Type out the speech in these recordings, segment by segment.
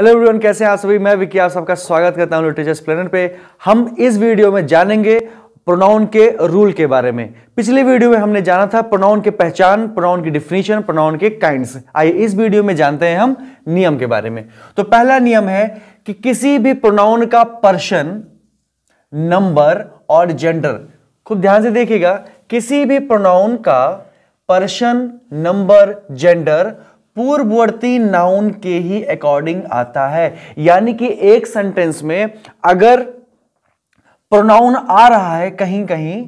hello everyone कैसे हैं आप सभी मैं विकी आप सबका स्वागत करता हूं लिटरेचर प्लेनेट पे हम इस वीडियो में जानेंगे प्रोनाउन के रूल के बारे में पिछले वीडियो में हमने जाना था प्रोनाउन के पहचान प्रोनाउन की डिफिनीशन प्रोनाउन के काइंड्स आइए इस वीडियो में जानते हैं हम नियम के बारे में तो पहला नियम है कि किसी भी प्रोनाउन का पर्सन नंबर और जेंडर खूब ध्यान से देखिएगा किसी भी प्रोनाउन का पर्सन नंबर जेंडर पूर्ववर्ती नाउन के ही अकॉर्डिंग आता है यानी कि एक सेंटेंस में अगर प्रोनाउन आ रहा है कहीं कहीं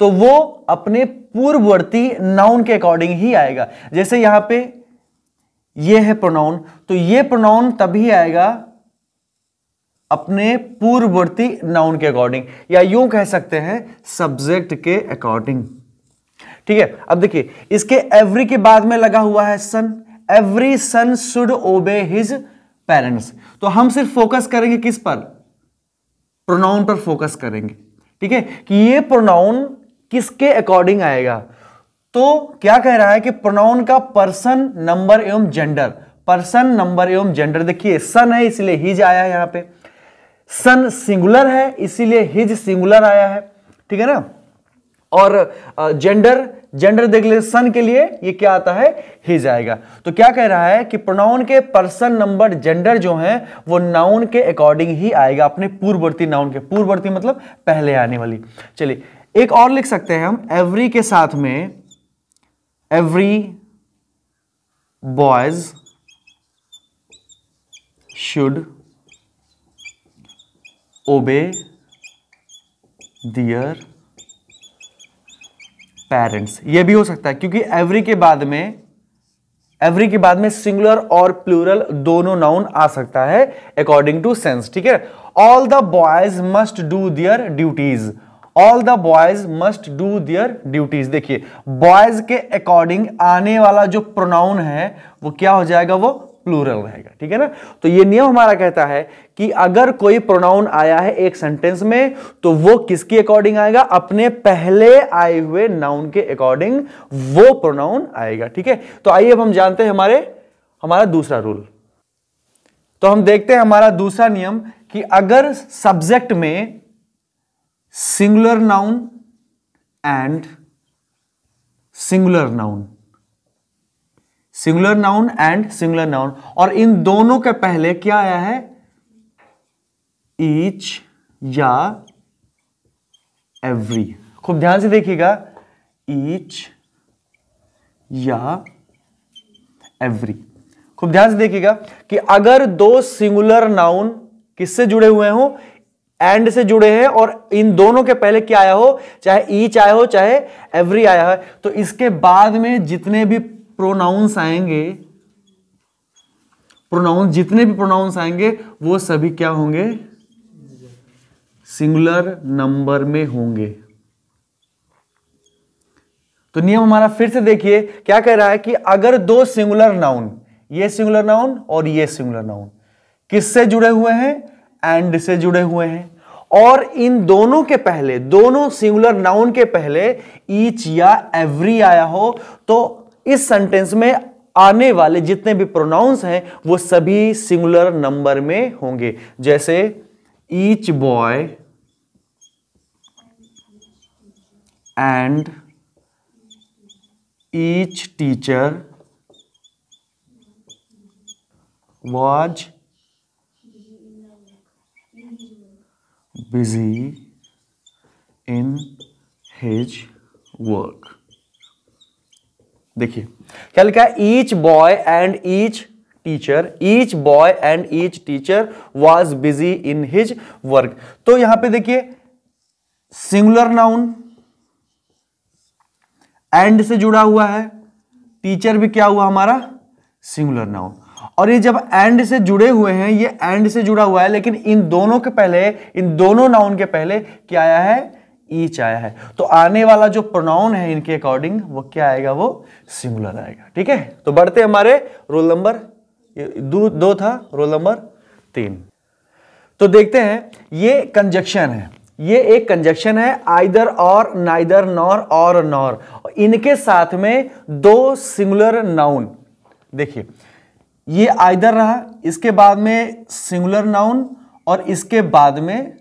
तो वो अपने पूर्ववर्ती नाउन के अकॉर्डिंग ही आएगा जैसे यहां पे ये है प्रोनाउन तो ये प्रोनाउन तभी आएगा अपने पूर्ववर्ती नाउन के अकॉर्डिंग या यूं कह सकते हैं सब्जेक्ट के अकॉर्डिंग ठीक है अब देखिए इसके एवरी के बाद में लगा हुआ है son every son should obey his parents तो हम सिर्फ फोकस करेंगे किस पर प्रोनाउन पर फोकस करेंगे ठीक है कि ये प्रोनाउन किसके अकॉर्डिंग आएगा तो क्या कह रहा है कि प्रोनाउन का पर्सन नंबर एवं जेंडर पर्सन नंबर एवं जेंडर देखिए सन है इसलिए हिज आया है यहां पे सन सिंगुलर है इसीलिए हिज सिंगुलर आया है ठीक है ना और जेंडर जेंडर डिक्लेरेशन के लिए ये क्या आता है ही जाएगा तो क्या कह रहा है कि प्रोनाउन के पर्सन नंबर जेंडर जो है वो नाउन के अकॉर्डिंग ही आएगा अपने पूर्ववर्ती नाउन के पूर्ववर्ती मतलब पहले आने वाली चलिए एक और लिख सकते हैं हम एवरी के साथ में एवरी बॉयज शुड ओबे दियर पेरेंट्स ये भी हो सकता है क्योंकि एवरी के बाद में एवरी के बाद में सिंगुलर और प्लूरल दोनों नाउन आ सकता है अकॉर्डिंग टू सेंस ठीक है all the boys must do their duties all the boys must do their duties देखिए बॉयज के अकॉर्डिंग आने वाला जो प्रोनाउन है वो क्या हो जाएगा वो प्लूरल रहेगा ठीक है ना तो ये नियम हमारा कहता है कि अगर कोई प्रोनाउन आया है एक सेंटेंस में तो वो किसके अकॉर्डिंग आएगा अपने पहले आए हुए नाउन के अकॉर्डिंग वो प्रोनाउन आएगा ठीक है तो आइए अब हम जानते हैं हमारे हमारा दूसरा रूल तो हम देखते हैं हमारा दूसरा नियम कि अगर सब्जेक्ट में singular noun and singular noun singular noun and singular noun और इन दोनों के पहले क्या आया है ईच या एवरी खूब ध्यान से देखिएगा ईच या एवरी खूब ध्यान से देखिएगा कि अगर दो सिंगुलर नाउन किससे जुड़े हुए हो एंड से जुड़े हैं और इन दोनों के पहले क्या आया हो चाहे ईच आया हो चाहे एवरी आया हो तो इसके बाद में जितने भी प्रोनाउंस आएंगे प्रोनाउंस जितने भी प्रोनाउंस आएंगे वो सभी क्या होंगे सिंगुलर नंबर में होंगे तो नियम हमारा फिर से देखिए क्या कह रहा है कि अगर दो सिंगुलर नाउन ये सिंगुलर नाउन और ये सिंगुलर नाउन किससे जुड़े हुए हैं एंड से जुड़े हुए हैं और इन दोनों के पहले दोनों सिंगुलर नाउन के पहले ईच या एवरी आया हो तो इस सेंटेंस में आने वाले जितने भी प्रोनाउंस हैं वो सभी सिंगुलर नंबर में होंगे जैसे each boy and each teacher was busy in his work देखिए क्या लिखा है each boy and each teacher each boy and each teacher was busy in his work तो यहां पे देखिए सिंगुलर नाउन एंड से जुड़ा हुआ है टीचर भी क्या हुआ हमारा सिंगुलर नाउन और ये जब एंड से जुड़े हुए हैं ये एंड से जुड़ा हुआ है लेकिन इन दोनों के पहले इन दोनों नाउन के पहले क्या आया है ईच आया है तो आने वाला जो प्रोनाउन है इनके अकॉर्डिंग वो क्या आएगा वो सिंगुलर आएगा ठीक है तो बढ़ते हमारे रोल नंबर दो दो था रोल नंबर तीन तो देखते हैं ये कंजक्शन है ये एक कंजक्शन है आइदर और नाइदर नॉर और नॉर इनके साथ में दो सिंगुलर नाउन देखिए ये आइदर रहा इसके बाद में सिंगुलर नाउन और इसके बाद में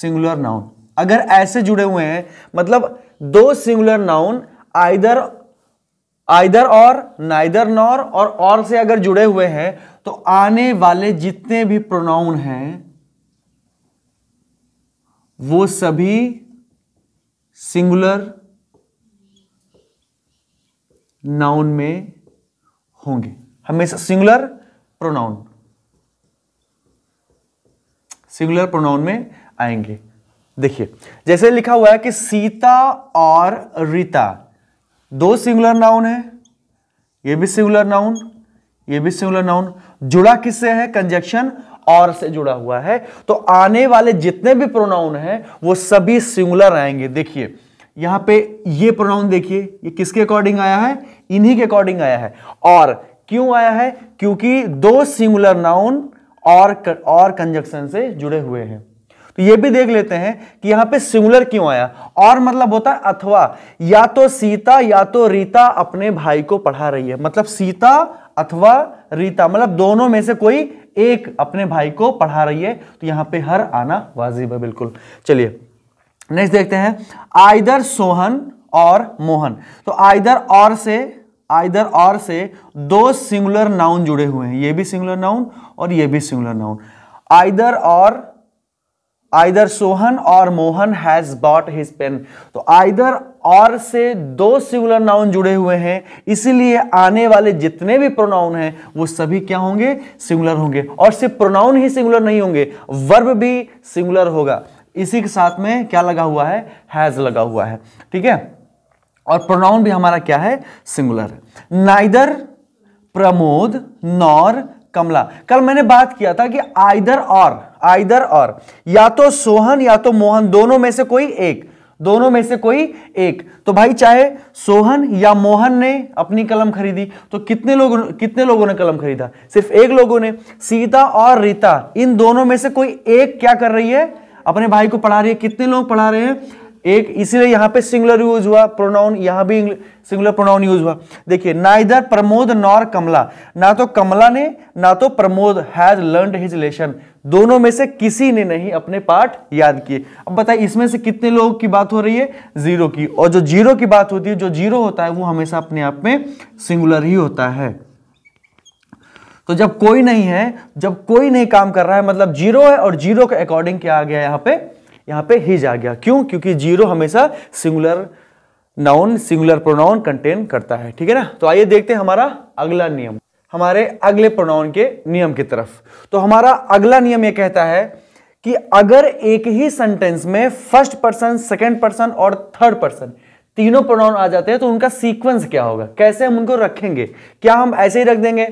सिंगुलर नाउन अगर ऐसे जुड़े हुए हैं मतलब दो सिंगुलर नाउन आइदर आइदर और नाइदर नॉर और और से अगर जुड़े हुए हैं तो आने वाले जितने भी प्रोनाउन हैं वो सभी सिंगुलर नाउन में होंगे हमेशा सिंगुलर प्रोनाउन सिंगुलर प्रोनाउन में आएंगे देखिए जैसे लिखा हुआ है कि सीता और रीता दो सिंगुलर नाउन है ये भी सिंगुलर नाउन ये भी सिंगुलर नाउन जुड़ा किससे है कंजक्शन और से जुड़ा हुआ है तो आने वाले जितने भी प्रोनाउन है वो सभी सिंगुलर आएंगे देखिए यहां पे ये प्रोनाउन देखिए ये किसके अकॉर्डिंग आया है इन्हीं के अकॉर्डिंग आया है और क्यों आया है क्योंकि दो सिंगुलर नाउन और और कंजक्शन से जुड़े हुए हैं तो ये भी देख लेते हैं कि यहां पे सिंगुलर क्यों आया और मतलब होता है अथवा या तो सीता या तो रीता अपने भाई को पढ़ा रही है मतलब सीता अथवा रीता मतलब दोनों में से कोई एक अपने भाई को पढ़ा रही है तो यहां पे हर आना वाजिब है बिल्कुल चलिए नेक्स्ट देखते हैं आइदर सोहन और मोहन तो आइदर और से आइदर और से दो सिंगुलर नाउन जुड़े हुए हैं ये भी सिंगुलर नाउन और ये भी सिंगुलर नाउन आइदर और आइदर सोहन और Mohan has bought his pen तो आइदर और से दो सिंगुलर नाउन जुड़े हुए हैं इसीलिए आने वाले जितने भी प्रोनाउन हैं वो सभी क्या होंगे सिंगुलर होंगे और सिर्फ प्रोनाउन ही सिंगुलर नहीं होंगे वर्ब भी सिंगुलर होगा इसी के साथ में क्या लगा हुआ है हैज लगा हुआ है ठीक है और प्रोनाउन भी हमारा क्या है सिंगुलर है नाइदर प्रमोद नॉर कमला कल मैंने बात किया था कि आइदर और आइदर और या तो सोहन या तो मोहन दोनों में से कोई एक दोनों में से कोई एक तो भाई चाहे सोहन या मोहन ने अपनी कलम खरीदी तो कितने लोगों कितने लोगों ने कलम खरीदा सिर्फ एक लोगों ने सीता और रीता इन दोनों में से कोई एक क्या कर रही है अपने भाई को पढ़ा रही है कितने लोग पढ़ा रहे हैं एक इसीलिए यहां पे सिंगुलर यूज हुआ प्रोनाउन यहां भी सिंगुलर प्रोनाउन यूज हुआ देखिए ना इधर प्रमोद नॉर कमला ना तो कमला ने ना तो Pramod has learn his lesson दोनों में से किसी ने नहीं अपने पाठ याद किए अब बताइए इसमें से कितने लोगों की बात हो रही है जीरो की और जो जीरो की बात होती है जो जीरो होता है वो हमेशा अपने आप में सिंगुलर ही होता है तो जब कोई नहीं है जब कोई नहीं काम कर रहा है मतलब जीरो है और जीरो के अकॉर्डिंग क्या आ गया यहां पर यहाँ पे हिज आ गया क्यों क्योंकि जीरो हमेशा singular noun singular pronoun contain करता है ठीक है ना तो आइए देखते हैं हमारा अगला नियम हमारे अगले प्रोनाउन के नियम की तरफ तो हमारा अगला नियम यह कहता है कि अगर एक ही सेंटेंस में फर्स्ट पर्सन सेकेंड पर्सन और थर्ड पर्सन तीनों प्रोनाउन आ जाते हैं तो उनका सीक्वेंस क्या होगा कैसे हम उनको रखेंगे क्या हम ऐसे ही रख देंगे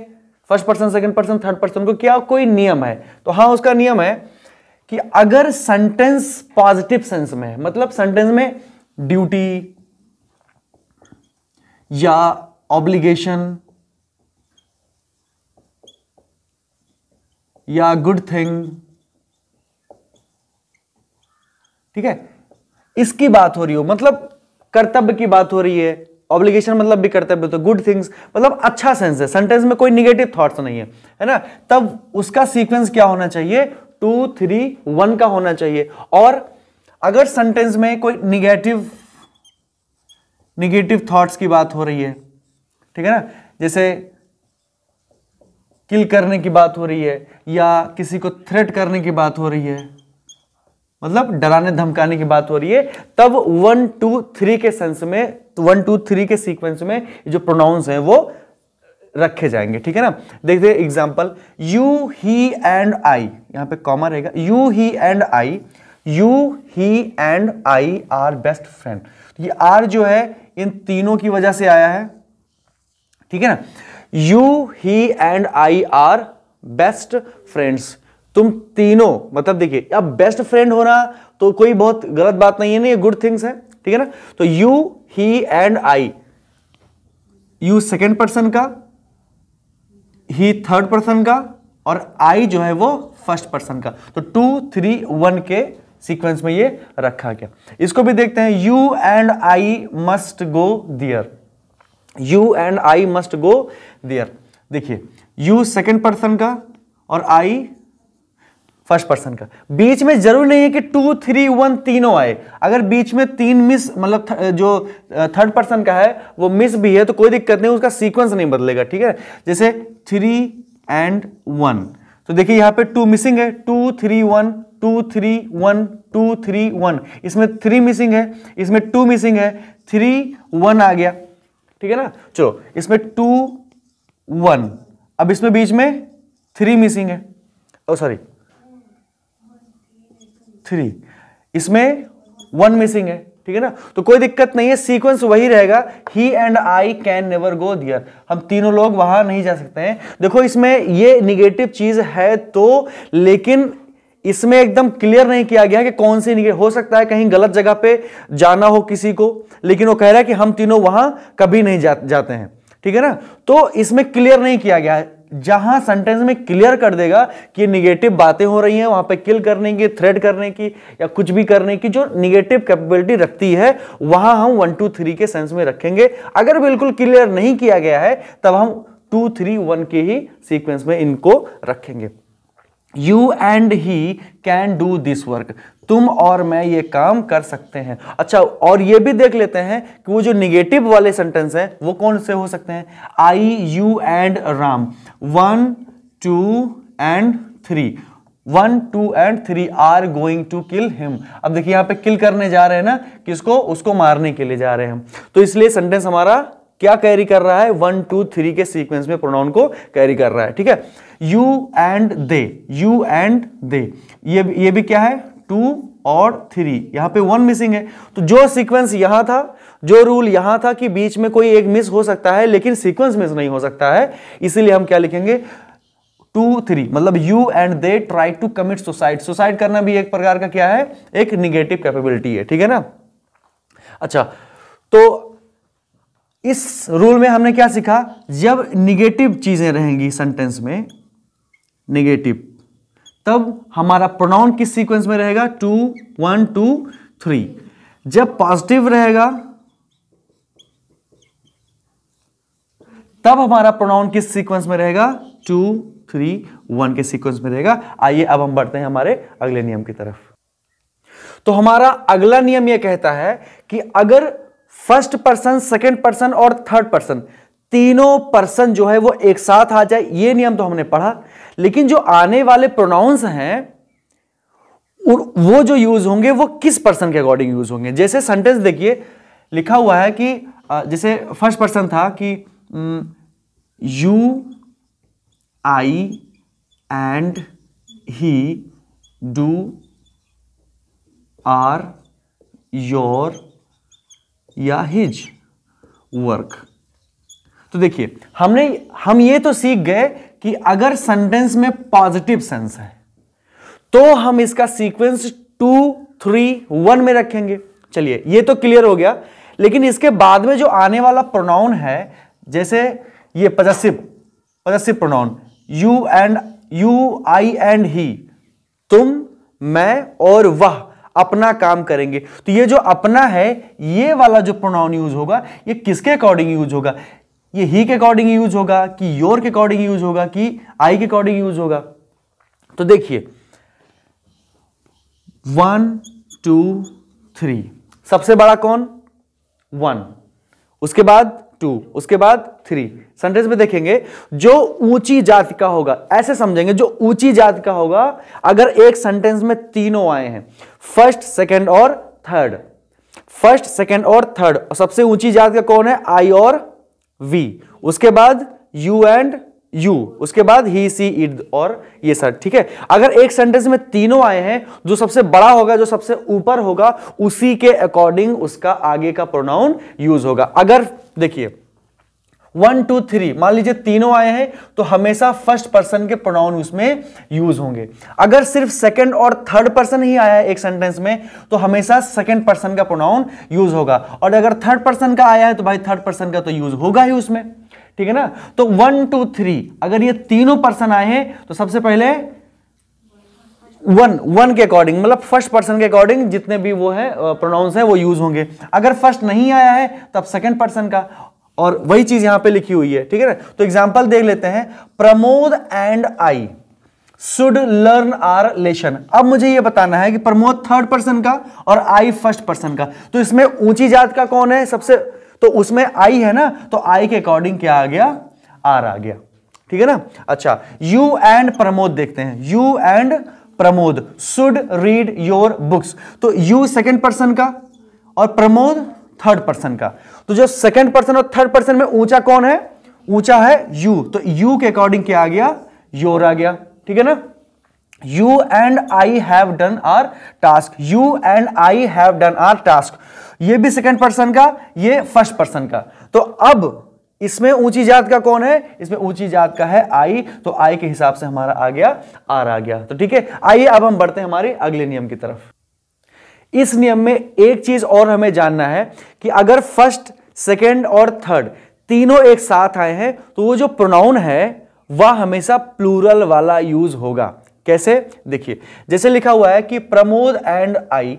first person second person third person को क्या कोई नियम है तो हाँ उसका नियम है कि अगर सेंटेंस पॉजिटिव सेंस में है मतलब सेंटेंस में ड्यूटी या ऑब्लिगेशन या गुड थिंग ठीक है इसकी बात हो रही हो मतलब कर्तव्य की बात हो रही है ऑब्लिगेशन मतलब भी कर्तव्य तो गुड थिंग्स मतलब अच्छा सेंस है सेंटेंस में कोई निगेटिव थॉट्स तो नहीं है है ना तब उसका सीक्वेंस क्या होना चाहिए टू थ्री वन का होना चाहिए और अगर सेंटेंस में कोई निगेटिव निगेटिव थॉट्स की बात हो रही है ठीक है ना जैसे किल करने की बात हो रही है या किसी को थ्रेट करने की बात हो रही है मतलब डराने धमकाने की बात हो रही है तब वन टू थ्री के सेंस में वन टू थ्री के सीक्वेंस में जो प्रोनाउंस है वो रखे जाएंगे ठीक है ना देखते example you he and I यहां पे कॉमा रहेगा you he and I you he and I are best friend ये आर जो है इन तीनों की वजह से आया है ठीक है ना you he and I are best friends तुम तीनों मतलब देखिए अब बेस्ट फ्रेंड होना तो कोई बहुत गलत बात नहीं है ना ये गुड थिंग्स है ठीक है ना तो you he and I you second person का ही थर्ड पर्सन का और आई जो है वो फर्स्ट पर्सन का तो टू थ्री वन के सीक्वेंस में ये रखा गया इसको भी देखते हैं you and I must go there you and I must go there देखिए यू सेकेंड पर्सन का और आई फर्स्ट पर्सन का बीच में जरूरी नहीं है कि टू थ्री वन तीनों आए अगर बीच में तीन मिस मतलब थ, जो थर्ड पर्सन का है वो मिस भी है तो कोई दिक्कत नहीं उसका सीक्वेंस नहीं बदलेगा ठीक है जैसे थ्री एंड वन तो देखिए यहाँ पे टू मिसिंग है two three one two three one two three one इसमें थ्री मिसिंग है इसमें टू मिसिंग है थ्री वन आ गया ठीक है ना चलो इसमें टू वन अब इसमें बीच में थ्री मिसिंग है ओ सॉरी थ्री इसमें वन मिसिंग है ठीक है ना तो कोई दिक्कत नहीं है सीक्वेंस वही रहेगा he and I can never go there हम तीनों लोग वहां नहीं जा सकते हैं देखो इसमें ये निगेटिव चीज है तो लेकिन इसमें एकदम क्लियर नहीं किया गया कि कौन सी निगेटिव हो सकता है कहीं गलत जगह पे जाना हो किसी को लेकिन वो कह रहा है कि हम तीनों वहां कभी नहीं जा, जाते हैं ठीक है ना तो इसमें क्लियर नहीं किया गया है जहां सेंटेंस में क्लियर कर देगा कि निगेटिव बातें हो रही हैं वहां पे किल करने की थ्रेड करने की या कुछ भी करने की जो निगेटिव कैपेबिलिटी रखती है वहां हम वन टू थ्री के सेंस में रखेंगे अगर बिल्कुल क्लियर नहीं किया गया है तब हम टू थ्री वन के ही सीक्वेंस में इनको रखेंगे you and he can do this work तुम और मैं ये काम कर सकते हैं अच्छा और ये भी देख लेते हैं कि वो जो निगेटिव वाले सेंटेंस हैं वो कौन से हो सकते हैं I you and Ram one two and three one two and three are going to kill him अब देखिए यहां पे किल करने जा रहे हैं ना किसको उसको मारने के लिए जा रहे हैं हम तो इसलिए सेंटेंस हमारा क्या कैरी कर रहा है वन टू थ्री के सीक्वेंस में प्रोनाउन को कैरी कर रहा है ठीक है you and they you and they ये ये भी क्या है टू और थ्री यहां पे वन मिसिंग है तो जो सीक्वेंस यहां था जो रूल यहां था कि बीच में कोई एक मिस हो सकता है लेकिन सीक्वेंस मिस नहीं हो सकता है इसीलिए हम क्या लिखेंगे टू थ्री मतलब you and they try to commit suicide suicide करना भी एक प्रकार का क्या है एक निगेटिव कैपेबिलिटी है ठीक है ना अच्छा तो इस रूल में हमने क्या सीखा जब निगेटिव चीज़ें रहेंगी सेंटेंस में निगेटिव तब हमारा प्रोनाउन किस सीक्वेंस में रहेगा टू वन टू थ्री जब पॉजिटिव रहेगा तब हमारा प्रोनाउन किस सीक्वेंस में रहेगा टू थ्री वन के सीक्वेंस में रहेगा आइए अब हम बढ़ते हैं हमारे अगले नियम की तरफ तो हमारा अगला नियम यह कहता है कि अगर फर्स्ट पर्सन सेकेंड पर्सन और थर्ड पर्सन तीनों पर्सन जो है वो एक साथ आ जाए ये नियम तो हमने पढ़ा लेकिन जो आने वाले प्रोनाउंस हैं वो जो यूज होंगे वो किस पर्सन के अकॉर्डिंग यूज होंगे जैसे सेंटेंस देखिए लिखा हुआ है कि जैसे फर्स्ट पर्सन था कि you I and he do our your या हिज वर्क तो देखिए हमने हम ये तो सीख गए कि अगर सेंटेंस में पॉजिटिव सेंस है तो हम इसका सीक्वेंस टू थ्री वन में रखेंगे चलिए ये तो क्लियर हो गया लेकिन इसके बाद में जो आने वाला प्रोनाउन है जैसे ये possessive possessive pronoun you and you I and he तुम मैं और वह अपना काम करेंगे तो ये जो अपना है ये वाला जो प्रोनाउन यूज होगा ये किसके अकॉर्डिंग यूज होगा ये ही के अकॉर्डिंग यूज होगा कि योर के अकॉर्डिंग यूज होगा कि आई के अकॉर्डिंग यूज होगा तो देखिए वन टू थ्री सबसे बड़ा कौन वन उसके बाद टू उसके बाद थ्री सेंटेंस में देखेंगे जो ऊंची जाति का होगा ऐसे समझेंगे जो ऊंची जाति का होगा अगर एक सेंटेंस में तीनों आए हैं फर्स्ट सेकेंड और थर्ड फर्स्ट सेकेंड और थर्ड और सबसे ऊंची जात का कौन है आई और वी उसके बाद यू एंड यू उसके बाद ही सी इड और ये सर ठीक है अगर एक सेंटेंस में तीनों आए हैं जो सबसे बड़ा होगा जो सबसे ऊपर होगा उसी के अकॉर्डिंग उसका आगे का प्रोनाउन यूज होगा अगर देखिए वन टू थ्री मान लीजिए तीनों आए हैं तो हमेशा फर्स्ट पर्सन के प्रोनाउन उसमें यूज होंगे अगर सिर्फ सेकंड और थर्ड पर्सन ही आया है एक सेंटेंस में तो हमेशा सेकंड पर्सन का प्रोनाउन यूज होगा और अगर थर्ड पर्सन का आया है तो भाई थर्ड पर्सन का तो यूज होगा ही उसमें ठीक है ना तो वन टू थ्री अगर ये तीनों पर्सन आए हैं तो सबसे पहले वन वन के अकॉर्डिंग मतलब फर्स्ट पर्सन के अकॉर्डिंग जितने भी वो है प्रोनाउंस है वो यूज होंगे अगर फर्स्ट नहीं आया है तब सेकंड पर्सन का और वही चीज यहां पे लिखी हुई है ठीक है ना तो एग्जाम्पल देख लेते हैं Pramod and I should learn our lesson अब मुझे ये बताना है कि प्रमोद थर्ड पर्सन का और आई फर्स्ट पर्सन का तो इसमें ऊंची जात का कौन है सबसे तो उसमें आई है ना तो आई के अकॉर्डिंग क्या आ गया आर आ गया ठीक है ना अच्छा यू एंड प्रमोद देखते हैं you and Pramod should read your books तो यू सेकेंड पर्सन का और प्रमोद थर्ड पर्सन का तो जो सेकंड पर्सन और थर्ड पर्सन में ऊंचा कौन है ऊंचा है यू तो यू के अकॉर्डिंग क्या आ गया योर आ गया ठीक है ना you and I have done our task you and I have done our task ये भी सेकंड पर्सन का ये फर्स्ट पर्सन का तो अब इसमें ऊंची जात का कौन है इसमें ऊंची जात का है आई तो आई के हिसाब से हमारा आ गया आर आ गया तो ठीक है आइए अब हम बढ़ते हैं हमारे अगले नियम की तरफ इस नियम में एक चीज और हमें जानना है कि अगर फर्स्ट सेकेंड और थर्ड तीनों एक साथ आए हैं तो वो जो प्रोनाउन है वह हमेशा प्लूरल वाला यूज होगा कैसे देखिए जैसे लिखा हुआ है कि Pramod and I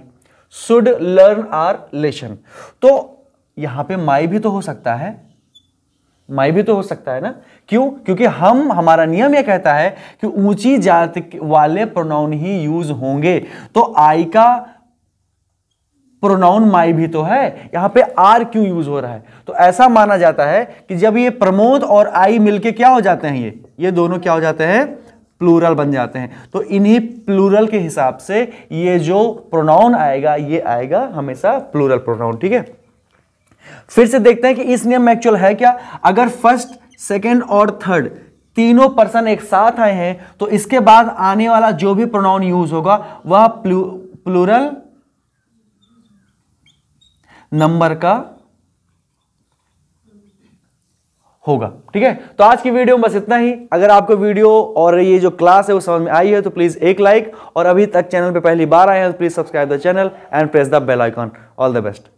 should learn our lesson तो यहां पे माई भी तो हो सकता है माई भी तो हो सकता है ना क्यों क्योंकि हम हमारा नियम यह कहता है कि ऊंची जात वाले प्रोनाउन ही यूज होंगे तो आई का प्रोनाउन माई भी तो है यहां पे आर क्यों यूज हो रहा है तो ऐसा माना जाता है कि जब ये प्रमोद और आई मिलके क्या हो जाते हैं ये ये दोनों क्या हो जाते हैं प्लूरल बन जाते हैं तो इन्हीं प्लूरल के हिसाब से ये जो प्रोनाउन आएगा ये आएगा हमेशा प्लूरल प्रोनाउन ठीक है फिर से देखते हैं कि इस नियम में एक्चुअल है क्या अगर फर्स्ट सेकेंड और थर्ड तीनों पर्सन एक साथ आए हैं तो इसके बाद आने वाला जो भी प्रोनाउन यूज होगा वह प्लू, प्लूरल नंबर का होगा ठीक है तो आज की वीडियो में बस इतना ही अगर आपको वीडियो और ये जो क्लास है वो समझ में आई है तो प्लीज़ एक लाइक और अभी तक चैनल पे पहली बार आए हैं तो please subscribe the channel and press the bell icon all the best